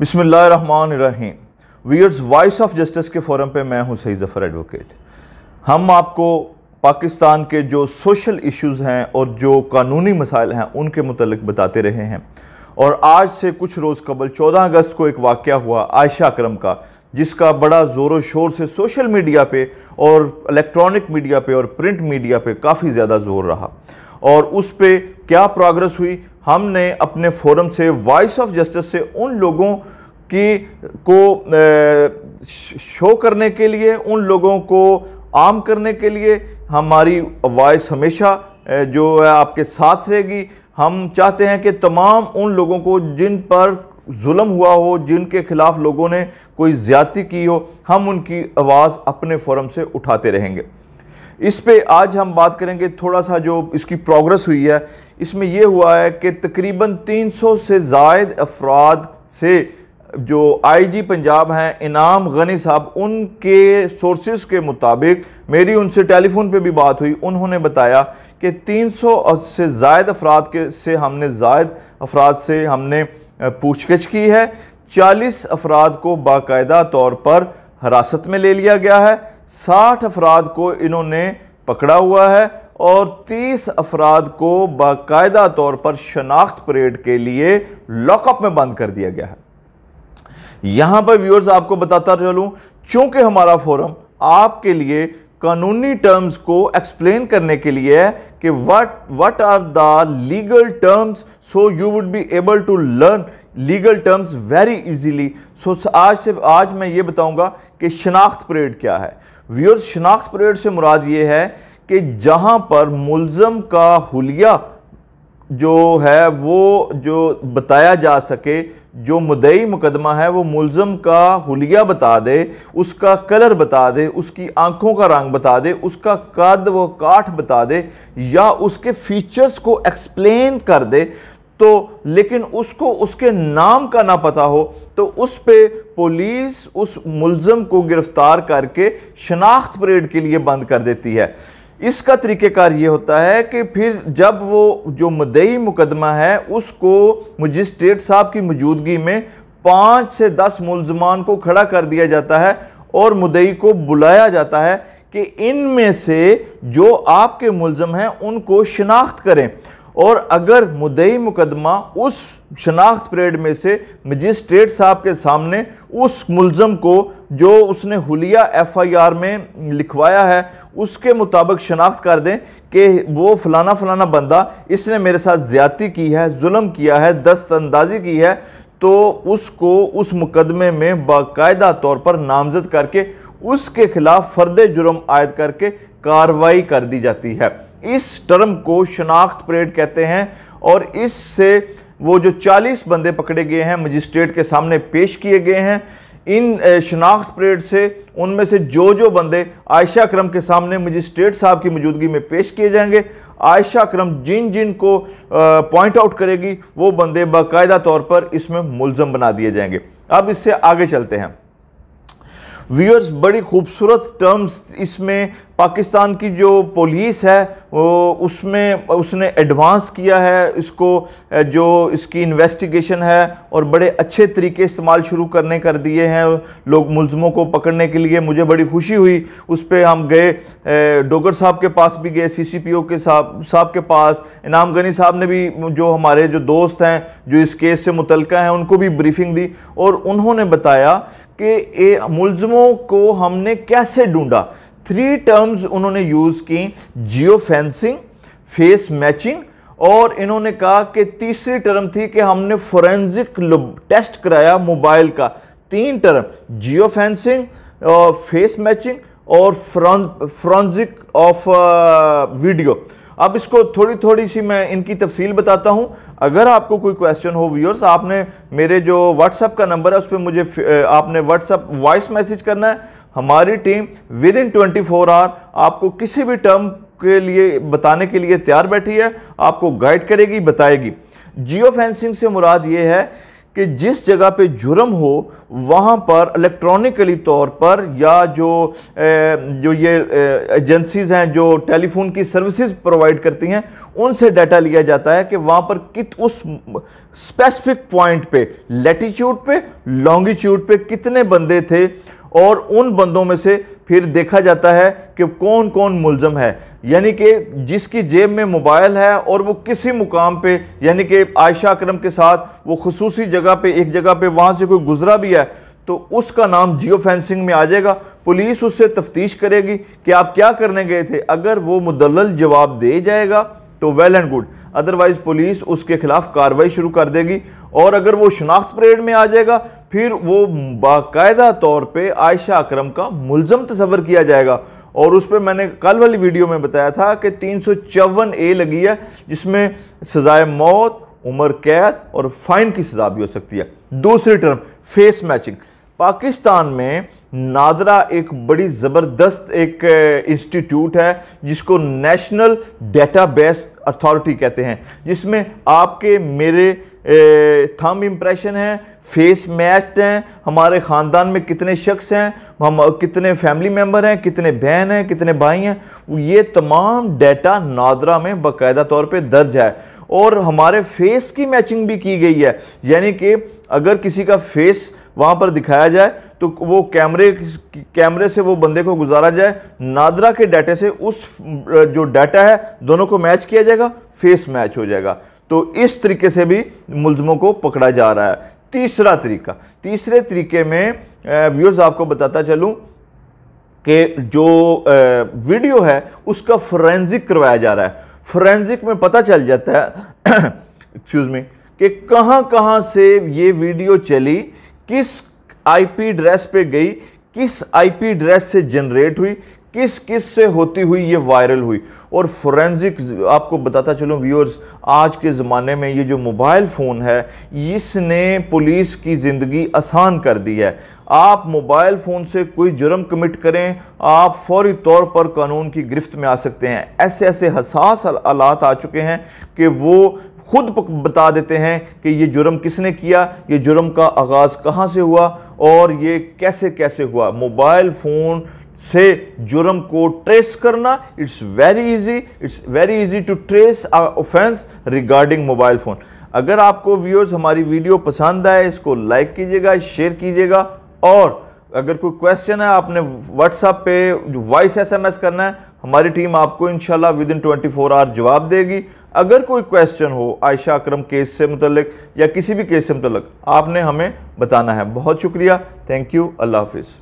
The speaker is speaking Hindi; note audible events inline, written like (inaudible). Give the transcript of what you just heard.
बिसमीम वीयर्स वॉइस ऑफ जस्टिस के फोरम पे मैं हूं सही ज़फ़र एडवोकेट हम आपको पाकिस्तान के जो सोशल इश्यूज़ हैं और जो कानूनी मसाइल हैं उनके मतलब बताते रहे हैं और आज से कुछ रोज़ कबल 14 अगस्त को एक वाक़ हुआ आयशा अक्रम का जिसका बड़ा ज़ोरों शोर से सोशल मीडिया पे और इलेक्ट्रॉनिक मीडिया पे और प्रिंट मीडिया पे काफ़ी ज़्यादा जोर रहा और उस पर क्या प्रोग्रेस हुई हमने अपने फोरम से वॉइस ऑफ जस्टिस से उन लोगों की को शो करने के लिए उन लोगों को आम करने के लिए हमारी वॉइस हमेशा जो है आपके साथ रहेगी हम चाहते हैं कि तमाम उन लोगों को जिन पर जुल्म हुआ हो जिनके खिलाफ लोगों ने कोई ज्यादती की हो हम उनकी आवाज़ अपने फोरम से उठाते रहेंगे इस पे आज हम बात करेंगे थोड़ा सा जो इसकी प्रोग्रेस हुई है इसमें यह हुआ है कि तकरीबन 300 से जायद अफराद से जो आईजी पंजाब हैं इनाम गनी साहब उनके सोर्सेज के मुताबिक मेरी उनसे टेलीफोन पे भी बात हुई उन्होंने बताया कि 300 से जायद अफराद के से हमने जायद अफराद से हमने पूछगिछ की है 40 अफराद को बाकायदा तौर पर हिरासत में ले लिया गया है 60 अफराद को इन्होंने पकड़ा हुआ है और 30 अफराद को बाकायदा तौर पर शनाख्त परेड के लिए लॉकअप में बंद कर दिया गया है यहां पर व्यूअर्स आपको बताता चलूं चूंकि हमारा फोरम आपके लिए कानूनी टर्म्स को एक्सप्लेन करने के लिए कि what what are the legal terms so you would be able to learn legal terms very easily so आज से आज मैं ये बताऊंगा कि शनाख्त परेड क्या है व्यूअर्स शनाख्त परेड से मुराद ये है कि जहां पर मुलज़म का हुलिया जो है वो जो बताया जा सके जो मुदई मुकदमा है वो मुलम का हुलिया बता दे उसका कलर बता दे उसकी आंखों का रंग बता दे उसका कद व काठ बता दे या उसके फीचर्स को एक्सप्लेन कर दे तो लेकिन उसको उसके नाम का ना पता हो तो उस पर पुलिस उस मुलम को गिरफ़्तार करके शनाख्त परेड के लिए बंद कर देती है इसका तरीक़ेकार ये होता है कि फिर जब वो जो मदई मुकदमा है उसको मजिस्ट्रेट साहब की मौजूदगी में पाँच से दस मुलजमान को खड़ा कर दिया जाता है और मुदई को बुलाया जाता है कि इन में से जो आपके मुलजम हैं उनको शिनाख्त करें और अगर मुदई मुकदमा उस शनाख्त परेड में से मजिस्ट्रेट साहब के सामने उस मुलम को जो उसने हुलिया एफ आई आर में लिखवाया है उसके मुताबिक शनाख्त कर दें कि वो फलाना फलाना बंदा इसने मेरे साथ ज़्यादती की है जुल्म किया है दस्त अंदाजी की है तो उसको उस मुकदमे में बाकायदा तौर पर नामजद करके उसके खिलाफ फर्द जुर्म आयद करके कार्रवाई कर दी जाती है इस टर्म को शनाख्त परेड कहते हैं और इससे वो जो 40 बंदे पकड़े गए हैं मजिस्ट्रेट के सामने पेश किए गए हैं इन शनाख्त परेड से उनमें से जो जो बंदे आयशा क्रम के सामने मजिस्ट्रेट साहब की मौजूदगी में पेश किए जाएंगे आयशा क्रम जिन जिन को पॉइंट आउट करेगी वो बंदे बाकायदा तौर पर इसमें मुलजम बना दिए जाएंगे अब इससे आगे चलते हैं व्यूअर्स बड़ी खूबसूरत टर्म्स इसमें पाकिस्तान की जो पुलिस है वो उसमें उसने एडवांस किया है इसको जो इसकी इन्वेस्टिगेशन है और बड़े अच्छे तरीके इस्तेमाल शुरू करने कर दिए हैं लोग मुलजमों को पकड़ने के लिए मुझे बड़ी खुशी हुई उस पर हम गए डोगर साहब के पास भी गए सीसीपीओ के साहब साहब के पास इनाम गनी साहब ने भी जो हमारे जो दोस्त हैं जो इस केस से मुतलका हैं उनको भी ब्रीफिंग दी और उन्होंने बताया कि मुलजमों को हमने कैसे ढूंढा थ्री टर्म्स उन्होंने यूज़ की जियो फेंसिंग फेस मैचिंग और इन्होंने कहा कि तीसरी टर्म थी कि हमने फोरेंसिक टेस्ट कराया मोबाइल का तीन term geo fencing face matching और फ्रॉन्जिक ऑफ वीडियो अब इसको थोड़ी थोड़ी सी मैं इनकी तफसील बताता हूँ अगर आपको कोई क्वेश्चन हो व्यूअर्स आपने मेरे जो व्हाट्सअप का नंबर है उस पर मुझे uh, आपने व्हाट्सअप वॉइस मैसेज करना है हमारी team within twenty four hour आपको किसी भी टर्म के लिए बताने के लिए तैयार बैठी है आपको गाइड करेगी बताएगी जियो फेंसिंग से मुराद ये है कि जिस जगह पे जुर्म हो वहाँ पर इलेक्ट्रॉनिकली तौर पर या जो जो ये एजेंसीज़ हैं जो टेलीफोन की सर्विसेज प्रोवाइड करती हैं उनसे डाटा लिया जाता है कि वहाँ पर कित उस स्पेसिफिक पॉइंट पे लेटीट्यूड पे लॉन्गिट्यूड पे कितने बंदे थे और उन बंदों में से फिर देखा जाता है कि कौन कौन मुलजम है यानी कि जिसकी जेब में मोबाइल है और वो किसी मुकाम पे यानी कि आयशा अक्रम के साथ वो खसूसी जगह पे एक जगह पे वहाँ से कोई गुजरा भी है तो उसका नाम जियो फेंसिंग में आ जाएगा पुलिस उससे तफ्तीश करेगी कि आप क्या करने गए थे अगर वो मुदल जवाब दे जाएगा तो well and good otherwise police उसके खिलाफ कार्रवाई शुरू कर देगी और अगर वो शनाख्त परेड में आ जाएगा फिर वो बाकायदा तौर पे आयशा अकरम का मुलजम तस्वर किया जाएगा और उस पर मैंने कल वाली वीडियो में बताया था कि तीन ए लगी है जिसमें सजाए मौत उम्र कैद और फाइन की सजा भी हो सकती है दूसरी टर्म फेस मैचिंग पाकिस्तान में नादरा एक बड़ी ज़बरदस्त एक इंस्टीट्यूट है जिसको नेशनल डेटाबेस अथॉरिटी कहते हैं जिसमें आपके मेरे थम इम्प्रेशन है फेस मैच्ड हैं हमारे ख़ानदान में कितने शख्स हैं हम कितने फैमिली मेम्बर हैं कितने बहन हैं कितने भाई हैं ये तमाम डेटा नादरा में बाकायदा तौर पे दर्ज है और हमारे फेस की मैचिंग भी की गई है यानी कि अगर किसी का फेस वहाँ पर दिखाया जाए तो वो कैमरे कैमरे से वो बंदे को गुजारा जाए नादरा के डाटे से उस जो डाटा है दोनों को मैच किया जाएगा फेस मैच हो जाएगा तो इस तरीके से भी मुलजमों को पकड़ा जा रहा है तीसरा तरीका तीसरे तरीके में व्यूअर्स आपको बताता चलूँ कि जो वीडियो है उसका फोरेंसिक करवाया जा रहा है फोरेंसिक में पता चल जाता है एक्सक्यूज़ (coughs) मी कि कहां कहां से ये वीडियो चली किस आईपी एड्रेस पे गई किस आईपी एड्रेस से जनरेट हुई किस किस से होती हुई ये वायरल हुई और फोरेंसिक आपको बताता चलूँ व्यूअर्स आज के ज़माने में ये जो मोबाइल फ़ोन है इसने पुलिस की ज़िंदगी आसान कर दी है आप मोबाइल फ़ोन से कोई जुर्म कमिट करें आप फौरी तौर पर कानून की गिरफ्त में आ सकते हैं ऐसे ऐसे हसास आलात आ चुके हैं कि वो खुद बता देते हैं कि ये जुर्म किसने किया ये जुर्म का आगाज़ कहाँ से हुआ और ये कैसे कैसे हुआ मोबाइल फ़ोन से जुर्म को ट्रेस करना it's very easy it's very easy to trace offense regarding mobile phone अगर आपको व्यूअर्स हमारी वीडियो पसंद आए इसको लाइक कीजिएगा शेयर कीजिएगा और अगर कोई क्वेश्चन है आपने व्हाट्सएप पे वॉइस एसएमएस करना है हमारी टीम आपको इंशाल्लाह within twenty four hour जवाब देगी अगर कोई क्वेश्चन हो आयशा अकरम केस से मुतलक या किसी भी केस से मुतलक आपने हमें बताना है बहुत शुक्रिया थैंक यू अल्लाह हाफिज़